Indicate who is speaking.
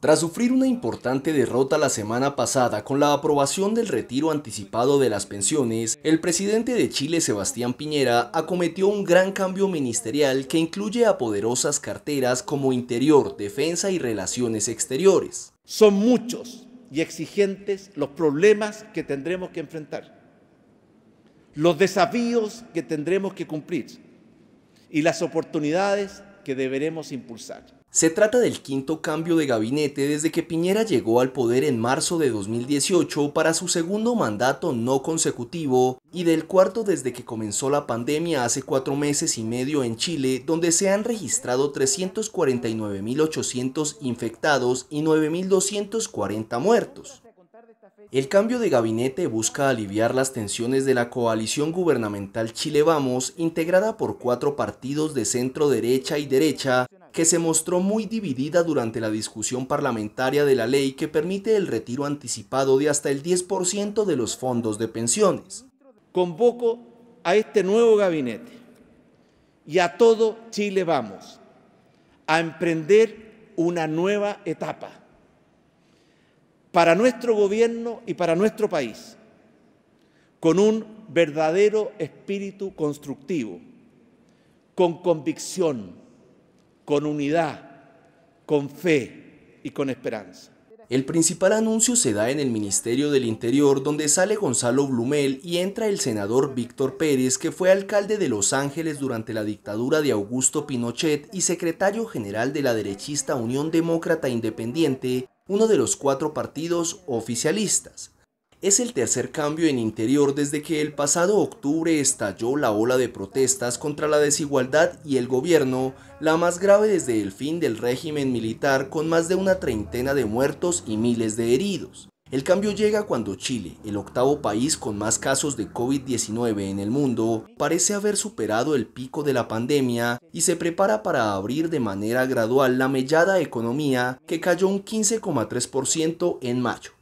Speaker 1: Tras sufrir una importante derrota la semana pasada con la aprobación del retiro anticipado de las pensiones, el presidente de Chile Sebastián Piñera acometió un gran cambio ministerial que incluye a poderosas carteras como Interior, Defensa
Speaker 2: y Relaciones Exteriores. Son muchos y exigentes los problemas que tendremos que enfrentar, los desafíos que tendremos que cumplir y las oportunidades que deberemos impulsar. Se trata del
Speaker 1: quinto cambio de gabinete desde que Piñera llegó al poder en marzo de 2018 para su segundo mandato no consecutivo y del cuarto desde que comenzó la pandemia hace cuatro meses y medio en Chile, donde se han registrado 349.800 infectados y 9.240 muertos. El cambio de gabinete busca aliviar las tensiones de la coalición gubernamental Chile Vamos, integrada por cuatro partidos de centro derecha y derecha, que se mostró muy dividida durante la discusión parlamentaria de la ley que permite el retiro anticipado de hasta el 10%
Speaker 2: de los fondos de pensiones. Convoco a este nuevo gabinete y a todo Chile vamos a emprender una nueva etapa para nuestro gobierno y para nuestro país, con un verdadero espíritu constructivo, con convicción con unidad, con fe y con esperanza.
Speaker 1: El principal anuncio se da en el Ministerio del Interior, donde sale Gonzalo Blumel y entra el senador Víctor Pérez, que fue alcalde de Los Ángeles durante la dictadura de Augusto Pinochet y secretario general de la derechista Unión Demócrata Independiente, uno de los cuatro partidos oficialistas es el tercer cambio en interior desde que el pasado octubre estalló la ola de protestas contra la desigualdad y el gobierno, la más grave desde el fin del régimen militar con más de una treintena de muertos y miles de heridos. El cambio llega cuando Chile, el octavo país con más casos de COVID-19 en el mundo, parece haber superado el pico de la pandemia y se prepara para abrir de manera gradual la mellada economía que cayó un 15,3% en mayo.